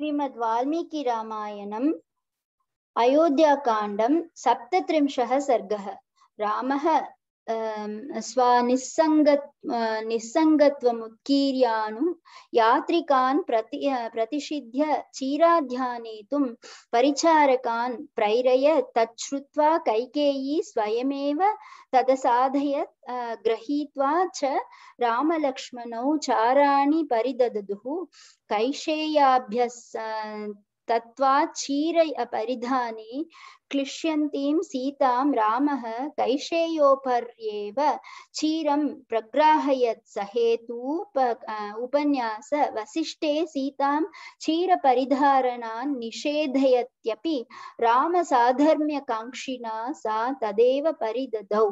श्रीमद् वाल्मीकि रामायणम् अयोध्याकाण्डं सप्तत्रिंशः सर्गः रामः स्वनिस्सङ्ग निस्सङ्गत्वमुत्कीर्याणुं प्रति प्रतिषिध्य चीराध्यानेतुं परिचारकान् प्रैरय तच्छ्रुत्वा कैकेयी स्वयमेव तदसाधयत् गृहीत्वा च रामलक्ष्मणौ चाराणि परिददुः तत्वात् क्षीरय परिधाने क्लिश्यन्तीं सीतां रामः कैशेयोपर्येव क्षीरं प्रग्राहयत् सहेतूप उपन्यास वसिष्ठे सीतां क्षीरपरिधारणान् निषेधयत्यपि रामसाधर्म्यकाङ्क्षिणा सा तदेव परिददौ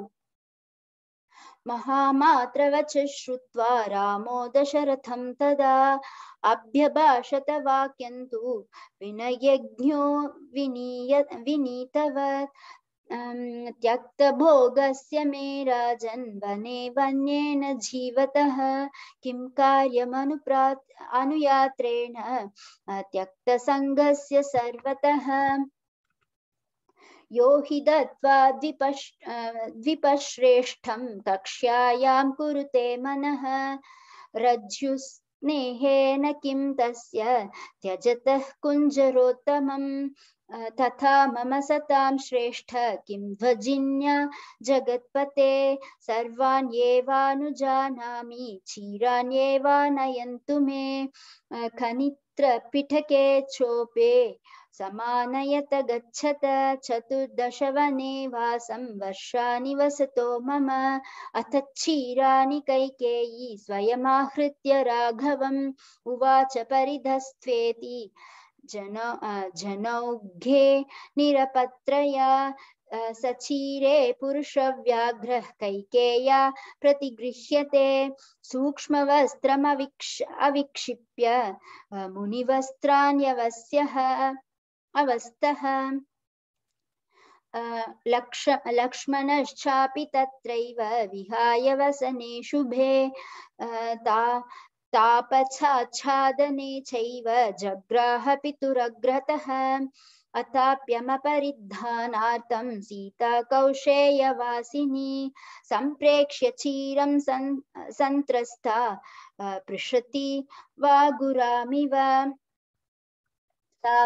महामात्रवच श्रुत्वा रामो दशरथं तदा अभ्यभाषत वाक्यन्तु विनयज्ञो विनीय विनीतवत् त्यक्तभोगस्य मे राजन् वने वन्येन जीवतः किं कार्यमनुप्रा अनुयात्रेण त्यक्तसङ्घस्य सर्वतः यो हि दत्त्वा द्विपश् द्विपश्रेष्ठं कक्ष्यायां कुरुते मनः रज्जुस् स्नेहेन किं तस्य त्यजतः कुञ्जरोत्तमम् तथा मम सतां श्रेष्ठ किं ध्वजिन्या जगत्पते सर्वाण्येवानुजानामि क्षीराण्येवानयन्तु मे खनित्रपिठके चोपे समानयत गच्छत चतुर्दशवने वा संवर्षानि वसतो मम अथ क्षीराणि कैकेयी स्वयमाहृत्य राघवम् उवाच परिधस्त्वेति जनो जनौघे निरपत्रया सचीरे पुरुषव्याघ्रः कैकेया प्रतिगृह्यते सूक्ष्मवस्त्रमविक्ष अविक्षिप्य मुनिवस्त्राण्यवस्यः अवस्थः लक्ष्मणश्चापि तत्रैव विहाय वसने शुभे ता तापच्छाच्छादने चैव जग्राह पितुरग्रतः अथाप्यमपरिद्धानार्थं सीताकौशेयवासिनी सम्प्रेक्ष्य चीरं सन् सन्त्रस्ता पृशति वा गुरामिव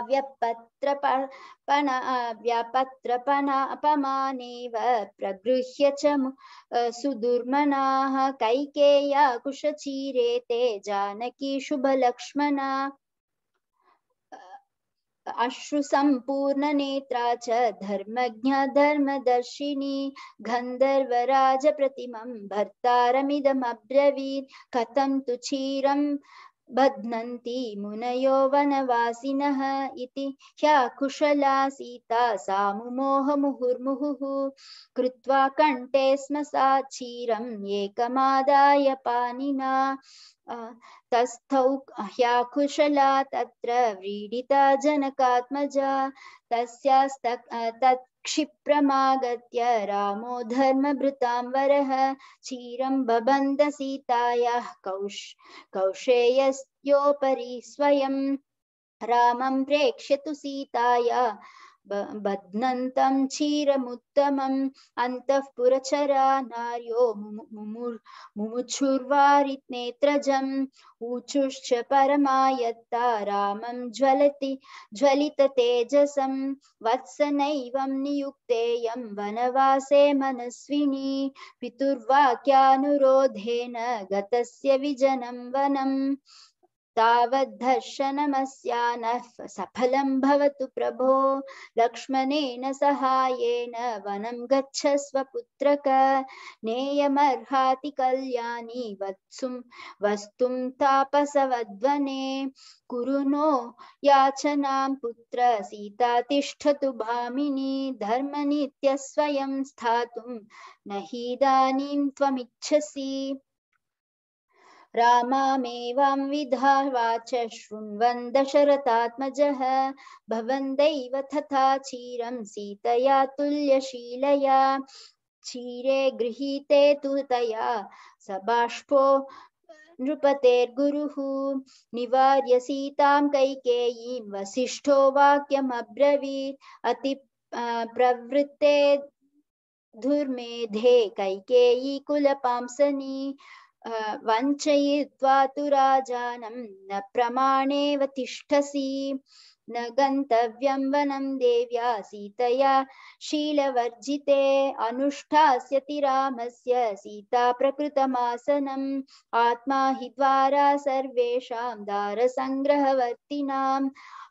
व्यापत्रपणापमानेव प्रगृह्य च सुदुर्मनाः कैकेया कुशचीरे ते जानकी शुभलक्ष्मणा अश्रुसम्पूर्णनेत्रा च धर्मज्ञा धर्मदर्शिनी गन्धर्वराजप्रतिमं भर्तारमिदमब्रवीत् कथं तु क्षीरं बध्नती मुनयो वनवासिनः इति कुशला सीता सा मुमोह मुहुर्मुहु कृत्वा कण्ठे स्म सा क्षीरम् एकमादाय पानिना तस्थौ ह्या कुशला तत्र व्रीडिता जनकात्मजा तस्यास्त क्षिप्रमागत्य रामो धर्मभृतां वरः क्षीरं बबंद सीतायाः कौश कौशेयस्योपरि स्वयं रामं प्रेक्ष्यतु सीताया बध्नन्तं क्षीरमुत्तमम् अन्तःपुरचरा नार्यो मुमुर् मुमुक्षुर्वारिनेत्रजम् ऊचुश्च परमायत्ता रामं ज्वलति ज्वलिततेजसं वत्सनैवं नियुक्तेयं वनवासे मनस्विनी पितुर्वाक्यानुरोधेन गतस्य विजनं वनम् तावद्धर्शनमस्यानः सफलं भवतु प्रभो लक्ष्मण सहायेन वनं गच्छ स्वपुत्रक नेयमर्हाति कल्याणी वत्सुं वस्तुं तापसवद्वने कुरु नो पुत्र सीता तिष्ठतु भामिनी धर्म धर्मनित्यस्वयं स्थातुं न हीदानीं त्वमिच्छसि रामामेवां विधाः वाच शृण्वन् दशरथात्मजः भवन्दैव तथा क्षीरं सीतया तुल्यशीलया क्षीरे गृहीते तु तया स बाष्पो नृपतेर्गुरुः निवार्य सीतां कैकेयीं वसिष्ठो वाक्यमब्रवीत् अति प्रवृत्ते धुर्मेधे कैकेयी कुलपांसनी वञ्चयित्वा तु राजानं न प्रमाणेव तिष्ठसि न गन्तव्यं वनं देव्या सीतया शीलवर्जिते अनुष्ठास्यति रामस्य सीता प्रकृतमासनम् आत्मा हि द्वारा सर्वेषां दारसङ्ग्रहवर्तिनाम्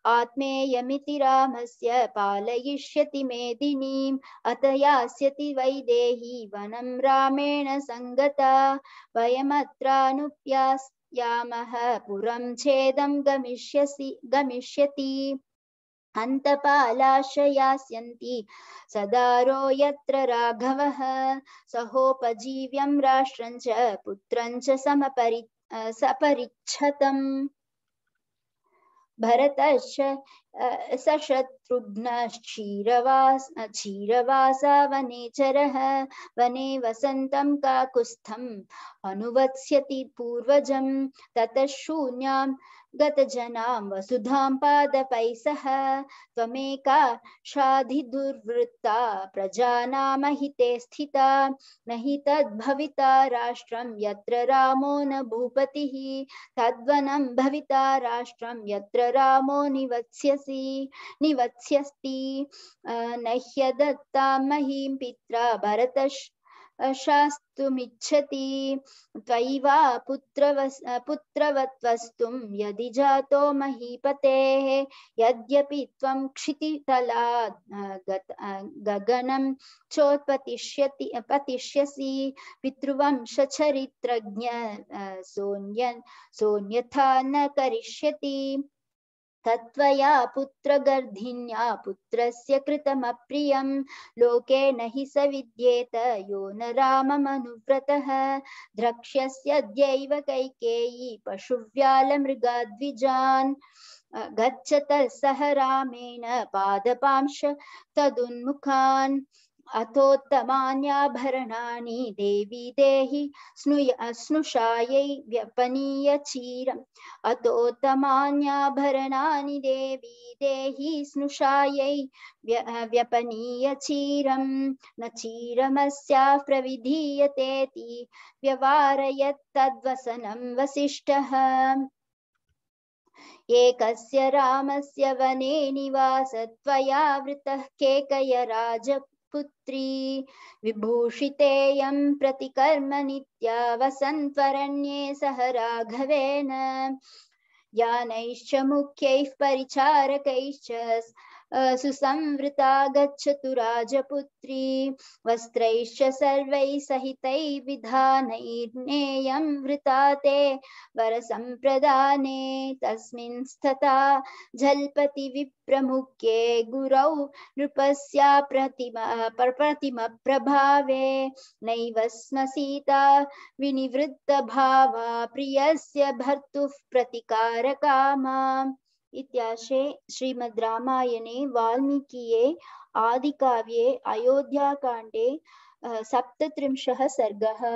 आत्मेयमिति रामस्य पालयिष्यति मेदिनीम् अत यास्यति वै देही वनं रामेण सङ्गता वयमत्रानुप्यास्यामः पुरं छेदं गमिष्यसि गमिष्यति अन्तपालाशयास्यन्ति सदारो यत्र राघवः सहोपजीव्यं राष्ट्रं च पुत्रं च समपरि सपरिच्छतम् भरतश्च सशत्रुघ्नश्चिरवास क्षीरवासा वने चरः वने वसन्तं काकुस्थम् अनुवत्स्यति पूर्वजं ततः शून्यां गतजनां वसुधां पादपैः शाधि दुर्वृत्ता शाधिदुर्वृत्ता प्रजानामहिते स्थिता न तद्भविता राष्ट्रम यत्र रामो न भूपतिः तद्वनम भविता राष्ट्रम यत्र रामो निवत्स्य वत्स्यसी निवत्स्यस्ति न ह्यदत्ता महीं पित्रा भरतश्च शास्तुमिच्छति त्वयिवा पुत्रवस् पुत्रवत्वस्तुं यदि जातो महीपतेः यद्यपि त्वं क्षितितला गगनं चोत्पतिष्यति पतिष्यसि पितृवंशचरित्रज्ञ सोन्य सोऽन्यथा न करिष्यति तत्वया पुत्र पुत्रगर्धिन्या पुत्रस्य कृतम प्रियम लोके न हि स विद्येत यो न राममनुव्रतः द्रक्ष्यस्यद्यैव कैकेयी पशुव्याल मृगाद्विजान गच्छत सह रामेण पादपांश तदुन्मुखान् अथोत्तमान्याभरणानि देवी देहि स्नुय स्नुषायै व्यपनीय चीरम् अथोत्तमान्याभरणानि देवी देहि स्नुषायै व्य व्यपनीय चीरं न क्षीरमस्या प्रविधीयतेति व्यवारयत्तद्वसनं वसिष्ठः एकस्य रामस्य वने निवासत्वया वृतः केकयराज पुत्री विभूषितेयं प्रतिकर्म नित्या वसन्त्वरण्ये सह राघवेन यानैश्च मुख्यैः परिचारकैश्च सुसंवृता गच्छतु राजपुत्री वस्त्रैश्च सर्वै सर्वैः सहितैर्विधानैर्नेयं वृता ते वरसम्प्रदाने तस्मिन् स्थिता झल्पति विप्रमुख्ये गुरौ नृपस्या प्रतिमा प्रतिमप्रभावे नैव स्म सीता विनिवृत्तभावा प्रियस्य भर्तुः प्रतिकारकामा इत्याशे श्रीमद् रामायणे वाल्मीकिये आदिकाव्ये अयोध्याकाण्डे सप्तत्रिंशः सर्गः